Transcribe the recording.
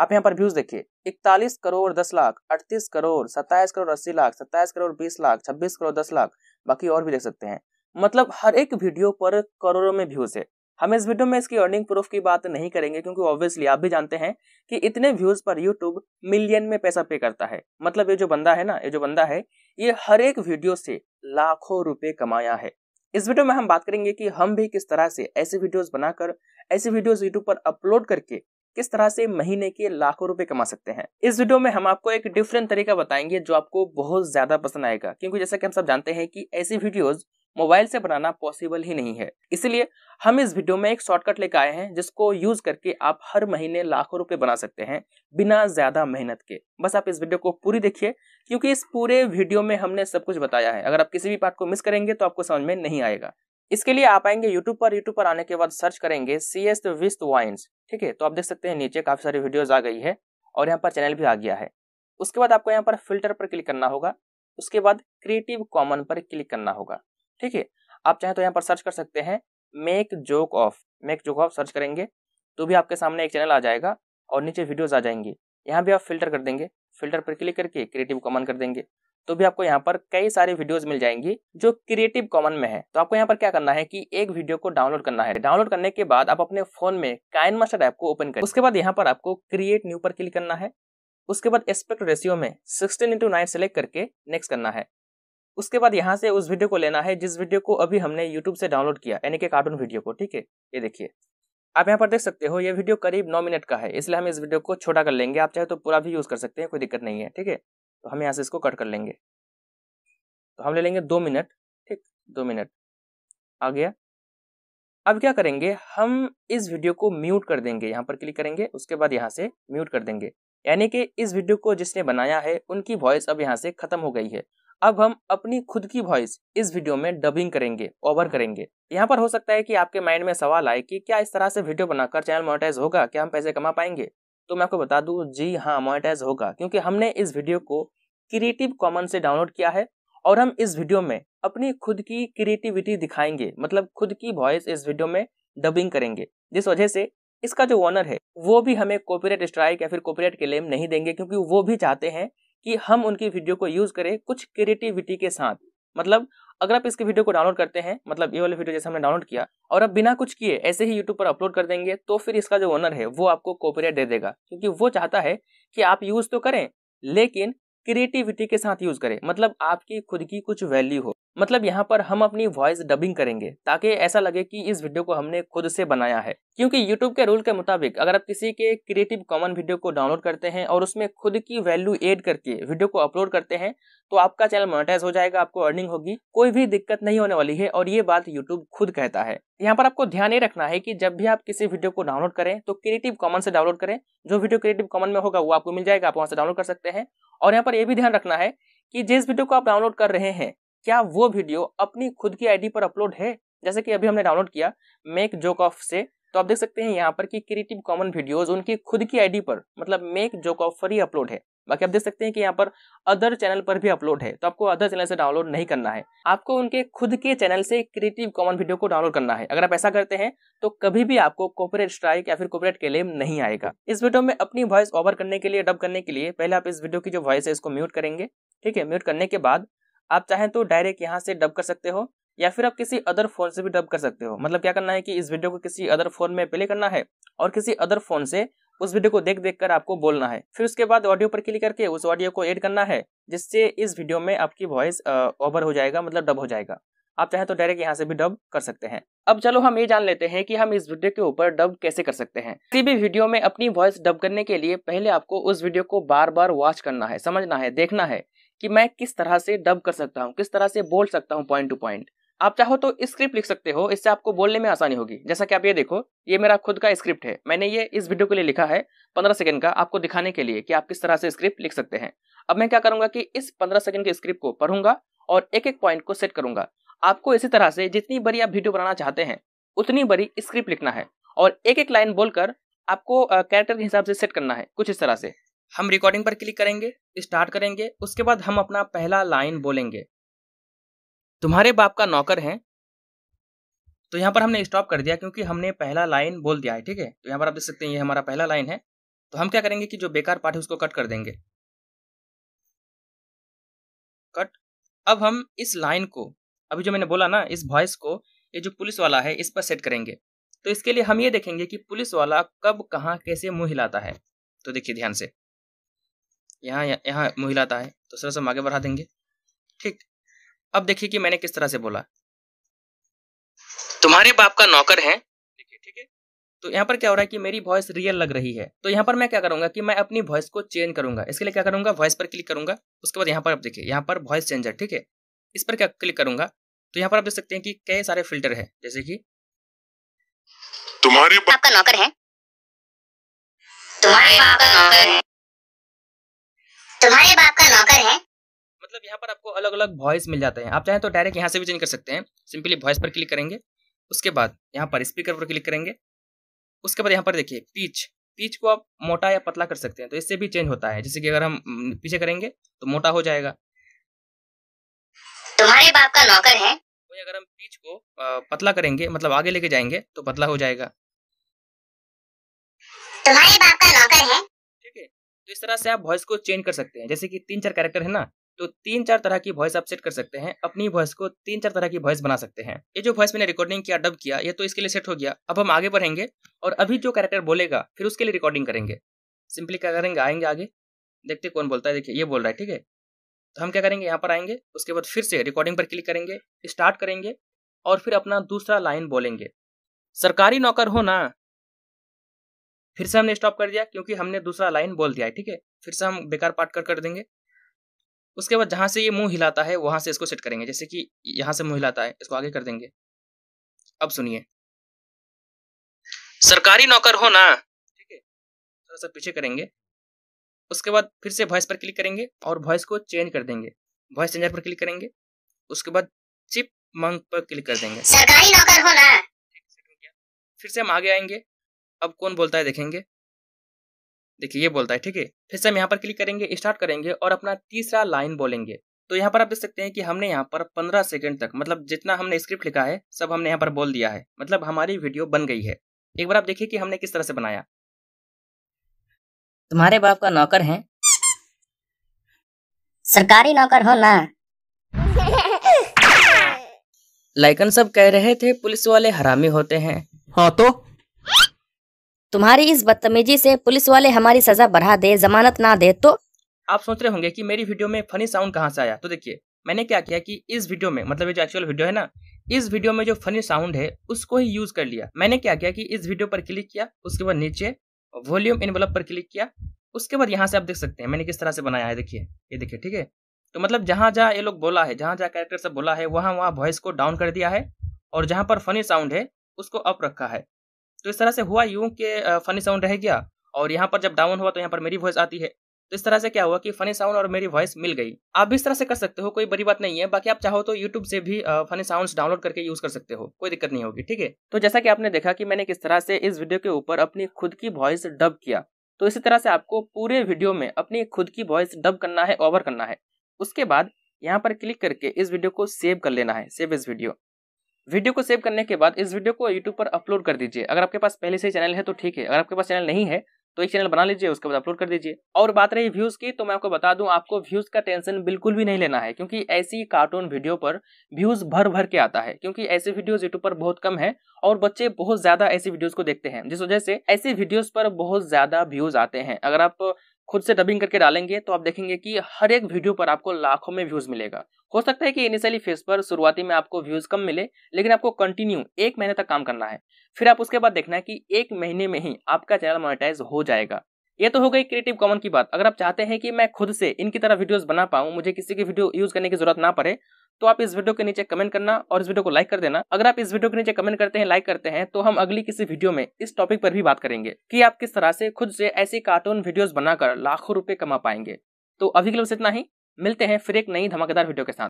आप यहाँ पर व्यूज देखिए इकतालीस करोड़ दस लाख अड़तीस करोड़ सत्ताईस करोड़ अस्सी लाख सत्ताईस करोड़ बीस लाख छब्बीस करोड़ दस लाख बाकी और भी देख सकते हैं मतलब हर एक वीडियो पर करोड़ों में व्यूज है हम इस वीडियो में इसकी अर्निंग प्रूफ की बात नहीं करेंगे क्योंकि ऑब्वियसली आप भी जानते हैं कि इतने व्यूज पर यूट्यूब मिलियन में पैसा पे करता है मतलब ये जो बंदा है ना ये जो बंदा है ये हर एक वीडियो से लाखों रुपए कमाया है इस वीडियो में हम बात करेंगे कि हम भी किस तरह से ऐसे वीडियोस बनाकर ऐसे वीडियोस यूट्यूब पर अपलोड करके किस तरह से महीने के लाखों रुपए कमा सकते हैं इस वीडियो में हम आपको एक डिफरेंट तरीका बताएंगे जो आपको बहुत ज्यादा पसंद आएगा क्योंकि जैसा कि हम सब जानते हैं कि ऐसी वीडियोस मोबाइल से बनाना पॉसिबल ही नहीं है इसलिए हम इस वीडियो में एक शॉर्टकट लेकर आए हैं जिसको यूज करके आप हर महीने लाखों रुपए बना सकते हैं बिना ज्यादा मेहनत के बस आप इस वीडियो को पूरी देखिए क्योंकि इस पूरे वीडियो में हमने सब कुछ बताया है अगर आप किसी भी पार्ट को मिस करेंगे तो आपको समझ में नहीं आएगा इसके लिए आप आएंगे यूट्यूब पर यूट्यूब पर आने के बाद सर्च करेंगे सी एस विस्त वाइन्स ठीक है तो आप देख सकते हैं नीचे काफ़ी सारी वीडियोज़ आ गई है और यहाँ पर चैनल भी आ गया है उसके बाद आपको यहाँ पर फिल्टर पर क्लिक करना होगा उसके बाद क्रिएटिव कॉमन पर क्लिक करना होगा ठीक है आप चाहें तो यहाँ पर सर्च कर सकते हैं make joke of make joke of search करेंगे तो भी आपके सामने एक चैनल आ जाएगा और नीचे वीडियोज़ आ जाएंगी यहाँ भी आप फिल्टर कर देंगे फिल्टर पर क्लिक करके क्रिएटिव कॉमन कर देंगे तो भी आपको यहाँ पर कई सारे वीडियोस मिल जाएंगी जो क्रिएटिव कॉमन में है तो आपको यहाँ पर क्या करना है कि एक वीडियो को डाउनलोड करना है डाउनलोड करने के बाद आप अपने फोन में काइन मास्टर ऐप को ओपन करें उसके बाद यहाँ पर आपको क्रिएट न्यू पर क्लिक करना है उसके बाद एस्पेक्ट रेशियो में सिक्सटीन इंटू नाइन सेलेक्ट करके नेक्स्ट करना है उसके बाद यहाँ से उस वीडियो को लेना है जिस वीडियो को अभी हमने यूट्यूब से डाउनलोड किया यानी कि कार्टून वीडियो को ठीक है ये देखिए आप यहाँ पर देख सकते हो ये वीडियो करीब नौ मिनट का है इसलिए हम इस वीडियो को छोटा कर लेंगे आप चाहे तो पूरा भी यूज़ कर सकते हैं कोई दिक्कत नहीं है ठीक है तो हम यहाँ से इसको कट कर लेंगे तो हम ले लेंगे दो मिनट ठीक दो मिनट आ गया अब क्या करेंगे हम इस वीडियो को म्यूट कर देंगे यहाँ पर क्लिक करेंगे उसके बाद यहाँ से म्यूट कर देंगे यानी कि इस वीडियो को जिसने बनाया है उनकी वॉइस अब यहाँ से ख़त्म हो गई है अब हम अपनी खुद की वॉइस इस वीडियो में डबिंग करेंगे ओवर करेंगे यहाँ पर हो सकता है कि आपके माइंड में सवाल आए कि क्या इस तरह से वीडियो बनाकर चैनल मोनेटाइज होगा क्या हम पैसे कमा पाएंगे तो मैं आपको बता दूं जी हाँ मोनेटाइज होगा क्योंकि हमने इस वीडियो को क्रिएटिव कॉमन से डाउनलोड किया है और हम इस वीडियो में अपनी खुद की क्रिएटिविटी दिखाएंगे मतलब खुद की वॉइस इस वीडियो में डबिंग करेंगे जिस वजह से इसका जो ओनर है वो भी हमें कॉपीराइट स्ट्राइक या फिर कॉपीराइट क्लेम नहीं देंगे क्योंकि वो भी चाहते हैं कि हम उनकी वीडियो को यूज करें कुछ क्रिएटिविटी के साथ मतलब अगर आप इसके वीडियो को डाउनलोड करते हैं मतलब ये वाले वीडियो जैसे हमने डाउनलोड किया और अब बिना कुछ किए ऐसे ही यूट्यूब पर अपलोड कर देंगे तो फिर इसका जो ओनर है वो आपको कॉपीराइट दे देगा क्योंकि वो चाहता है कि आप यूज़ तो करें लेकिन क्रिएटिविटी के साथ यूज़ करें मतलब आपकी खुद की कुछ वैल्यू हो मतलब यहाँ पर हम अपनी वॉइस डबिंग करेंगे ताकि ऐसा लगे कि इस वीडियो को हमने खुद से बनाया है क्योंकि यूट्यूब के रूल के मुताबिक अगर आप किसी के क्रिएटिव कॉमन वीडियो को डाउनलोड करते हैं और उसमें खुद की वैल्यू एड करके वीडियो को अपलोड करते हैं तो आपका चैनल मोनिटाइज हो जाएगा आपको अर्निंग होगी कोई भी दिक्कत नहीं होने वाली है और ये बात यूट्यूब खुद कहता है यहाँ पर आपको ध्यान ये रखना है कि जब भी आप किसी वीडियो को डाउनलोड करें तो क्रिएटिव कॉमन से डाउनलोड करें जो वीडियो क्रिएटिव कॉमन में होगा वो आपको मिल जाएगा आप वहाँ से डाउनलोड कर सकते हैं और यहाँ पर यह भी ध्यान रखना है कि जिस वीडियो को आप डाउनलोड कर रहे हैं क्या वो वीडियो अपनी खुद की आईडी पर अपलोड है जैसे कि अभी हमने डाउनलोड किया मेक जोक ऑफ से तो आप देख सकते हैं यहाँ पर कि क्रिएटिव कॉमन वीडियोज उनकी खुद की आईडी पर मतलब मेक जोक ऑफ पर ही अपलोड है बाकी आप देख सकते हैं कि यहाँ पर अदर चैनल पर भी अपलोड है तो आपको अदर चैनल से डाउनलोड नहीं करना है आपको उनके खुद के चैनल से क्रिएटिव कॉमन वीडियो को डाउनलोड करना है अगर आप ऐसा करते हैं तो कभी भी आपको कॉपरेट स्ट्राइक या फिर कॉपरेट क्लेम नहीं आएगा इस वीडियो में अपनी वॉइस ओवर करने के लिए डब करने के लिए पहले आप इस वीडियो की जो वॉइस है इसको म्यूट करेंगे ठीक है म्यूट करने के बाद आप चाहें तो डायरेक्ट यहाँ से डब कर सकते हो या फिर आप किसी अदर फोन से भी डब कर सकते हो मतलब क्या करना है कि इस वीडियो को किसी अदर फोन में प्ले करना है और किसी अदर फोन से उस वीडियो को देख देख कर आपको बोलना है फिर उसके बाद ऑडियो पर क्लिक करके उस ऑडियो को एड करना है जिससे इस वीडियो में आपकी वॉइस ओवर हो जाएगा मतलब डब हो जाएगा आप चाहे तो डायरेक्ट यहाँ से भी डब कर सकते हैं अब चलो हम ये जान लेते हैं कि हम इस वीडियो के ऊपर डब कैसे कर सकते हैं किसी भी वीडियो में अपनी वॉइस डब करने के लिए पहले आपको उस वीडियो को बार बार वॉच करना है समझना है देखना है कि मैं किस तरह से डब कर सकता हूँ किस तरह से बोल सकता हूँ पॉइंट टू पॉइंट आप चाहो तो स्क्रिप्ट लिख सकते हो इससे आपको बोलने में आसानी होगी जैसा कि आप ये देखो ये मेरा खुद का स्क्रिप्ट है मैंने ये इस वीडियो के लिए लिखा है पंद्रह सेकंड का आपको दिखाने के लिए कि आप किस तरह से स्क्रिप्ट लिख सकते हैं अब मैं क्या करूंगा कि इस पंद्रह सेकंड के स्क्रिप्ट को पढ़ूंगा और एक एक पॉइंट को सेट करूंगा आपको इसी तरह से जितनी बड़ी आप वीडियो बनाना चाहते हैं उतनी बड़ी स्क्रिप्ट लिखना है और एक एक लाइन बोलकर आपको कैरेक्टर के हिसाब से सेट करना है कुछ इस तरह से हम रिकॉर्डिंग पर क्लिक करेंगे स्टार्ट करेंगे उसके बाद हम अपना पहला लाइन बोलेंगे तुम्हारे बाप का नौकर है तो यहाँ पर हमने स्टॉप कर दिया क्योंकि हमने पहला लाइन बोल दिया है ठीक है तो यहाँ पर आप देख सकते हैं ये हमारा पहला लाइन है तो हम क्या करेंगे कि जो बेकार पार्ट है उसको कट कर देंगे कट अब हम इस लाइन को अभी जो मैंने बोला ना इस वॉइस को ये जो पुलिस वाला है इस पर सेट करेंगे तो इसके लिए हम ये देखेंगे कि पुलिस वाला कब कहाँ कैसे मुंह हिलाता है तो देखिए ध्यान से यहाँ यहाँ मुहिलाता है तो सर से हम आगे बढ़ा देंगे ठीक अब देखिए कि मैंने किस तरह से बोला तुम्हारे बाप का नौकर है देखिए ठीक है तो यहाँ पर क्या हो रहा है कि मेरी वॉइस रियल लग रही है तो यहाँ पर मैं क्या करूंगा कि मैं अपनी वॉइस को चेंज करूंगा इसके लिए क्या करूंगा वॉइस पर क्लिक करूंगा उसके बाद यहाँ पर आप देखिए यहाँ पर वॉइस चेंजर ठीक है इस पर क्या क्लिक करूंगा तो यहाँ पर आप देख सकते हैं कि कई सारे फिल्टर है जैसे की तुम्हारे बाप का नौकर है तुम्हारे बाप का नौकर है तुम्हारे बाप का नौकर है मतलब यहाँ पर आपको अलग अलग वॉइस मिल जाते हैं आप चाहें तो डायरेक्ट यहाँ से भी चेंज कर सकते हैं सिंपली वॉइस पर क्लिक करेंगे उसके बाद यहाँ पर स्पीकर पर क्लिक करेंगे उसके बाद यहाँ पर देखिए पीच पीच को आप मोटा या पतला कर सकते हैं तो इससे भी चेंज होता है जैसे कि अगर हम हम्म, पीछे करेंगे तो मोटा हो जाएगा तुम्हारे बाप का नौकर है वही अगर हम पीच को पतला करेंगे मतलब आगे लेके जाएंगे तो पतला हो जाएगा तुम्हारे बाप का नौकर है तो इस तरह से आप वॉइस को चेंज कर सकते हैं जैसे कि तीन चार कैरेक्टर है ना तो तीन चार तरह की वॉइस आप सेट कर सकते हैं अपनी वॉइस को तीन चार तरह की वॉइस बना सकते हैं ये जो वॉइस मैंने रिकॉर्डिंग किया डब किया ये तो इसके लिए सेट हो गया अब हम आगे बढ़ेंगे और अभी जो कैरेक्टर बोलेगा फिर उसके लिए रिकॉर्डिंग करेंगे सिंपली क्या करेंगे आएंगे आगे देखते कौन बोलता है देखिए ये बोल रहा है ठीक है तो हम क्या करेंगे यहाँ पर आएंगे उसके बाद फिर से रिकॉर्डिंग पर क्लिक करेंगे स्टार्ट करेंगे और फिर अपना दूसरा लाइन बोलेंगे सरकारी नौकर हो ना फिर से हमने स्टॉप कर दिया क्योंकि हमने दूसरा लाइन बोल दिया है ठीक है फिर से हम बेकार पार्ट कर कर देंगे उसके बाद जहां से ये मुंह हिलाता है वहां से इसको सेट करेंगे जैसे कि यहां से मुंह हिलाता है इसको आगे कर देंगे अब सुनिए सरकारी नौकर हो ना ठीक है थोड़ा सा पीछे करेंगे उसके बाद फिर से वॉइस पर क्लिक करेंगे और वॉइस को चेंज कर देंगे वॉइस चेंजर पर क्लिक करेंगे उसके बाद चिप मंग पर क्लिक कर देंगे सरकारी नौकर हो ना फिर से हम आगे आएंगे अब कौन बोलता है देखेंगे देखिए ये बोलता है ठीक है फिर से हम यहाँ पर क्लिक करेंगे स्टार्ट करेंगे और अपना तीसरा लाइन बोलेंगे तो यहाँ पर आप देख सकते हैं कि हमने यहाँ पर 15 सेकंड तक मतलब जितना हमने स्क्रिप्ट लिखा है सब हमने यहाँ पर बोल दिया है मतलब हमारी वीडियो बन गई है एक बार आप देखिए कि हमने किस तरह से बनाया तुम्हारे बाप का नौकर है सरकारी नौकर हो ना लाइकन सब कह रहे थे पुलिस वाले हरामी होते हैं हाँ तो तुम्हारी इस बदतमीजी से पुलिस वाले हमारी सजा बढ़ा दे जमानत ना दे तो आप सोच रहे होंगे कि मेरी वीडियो में फनी साउंड कहाँ से आया तो देखिए मैंने क्या किया कि इस वीडियो में मतलब ये जो एक्चुअल वीडियो है ना इस वीडियो में जो फनी साउंड है उसको ही यूज कर लिया मैंने क्या किया कि इस वीडियो पर क्लिक किया उसके बाद नीचे वॉल्यूम इन पर क्लिक किया उसके बाद यहाँ से आप देख सकते हैं मैंने किस तरह से बनाया है देखिए ये देखिए ठीक है तो मतलब जहाँ जहाँ ये लोग बोला है जहाँ जहाँ कैरेक्टर सब बोला है वहाँ वहाँ वॉइस को डाउन कर दिया है और जहाँ पर फनी साउंड है उसको अप रखा है तो इस तरह से हुआ यूं कि फनी साउंड रह गया और यहाँ पर जब डाउन हुआ तो यहाँ पर मेरी वॉइस आती है तो इस तरह से क्या हुआ कि फनी साउंड और मेरी वॉइस मिल गई आप भी इस तरह से कर सकते हो कोई बड़ी बात नहीं है बाकी आप चाहो तो यूट्यूब से भी फनी साउंड डाउनलोड करके यूज कर सकते हो कोई दिक्कत नहीं होगी ठीक है तो जैसा कि आपने देखा कि मैंने किस तरह से इस वीडियो के ऊपर अपनी खुद की वॉइस डब किया तो इसी तरह से आपको पूरे वीडियो में अपनी खुद की वॉइस डब करना है ओवर करना है उसके बाद यहाँ पर क्लिक करके इस वीडियो को सेव कर लेना है सेव इस वीडियो वीडियो को सेव करने के बाद इस वीडियो को यूट्यूब पर अपलोड कर दीजिए अगर आपके पास पहले से चैनल है तो ठीक है अगर आपके पास चैनल नहीं है तो एक चैनल बना लीजिए उसके बाद अपलोड कर दीजिए और बात रही व्यूज की तो मैं आपको बता दूं आपको व्यूज का टेंशन बिल्कुल भी नहीं लेना है क्योंकि ऐसी कार्टून वीडियो पर व्यूज भर भर के आता है क्योंकि ऐसे वीडियोस यूट्यूब पर बहुत कम है और बच्चे बहुत ज्यादा ऐसी वीडियोस को देखते हैं जिस वजह से ऐसी वीडियोज पर बहुत ज्यादा व्यूज आते हैं अगर आप खुद से डबिंग करके डालेंगे तो आप देखेंगे कि हर एक वीडियो पर आपको लाखों में व्यूज मिलेगा हो सकता है कि इनिशियली फेस पर शुरुआती में आपको व्यूज कम मिले लेकिन आपको कंटिन्यू एक महीने तक काम करना है फिर आप उसके बाद देखना है कि एक महीने में ही आपका चैनल मोनेटाइज हो जाएगा ये तो हो गई क्रिएटिव कॉमन की बात अगर आप चाहते हैं कि मैं खुद से इनकी तरह वीडियोस बना पाऊँ मुझे किसी की वीडियो यूज करने की जरूरत ना पड़े तो आप इस वीडियो के नीचे कमेंट करना और इस वीडियो को लाइक कर देना अगर आप इस वीडियो के नीचे कमेंट करते हैं लाइक करते हैं तो हम अगली किसी वीडियो में इस टॉपिक पर भी बात करेंगे कि आप किस तरह से खुद से ऐसी कार्टून वीडियोस बनाकर लाखों रुपए कमा पाएंगे तो अभी के लिए इतना ही मिलते हैं फिर एक नई धमाकेदार वीडियो के साथ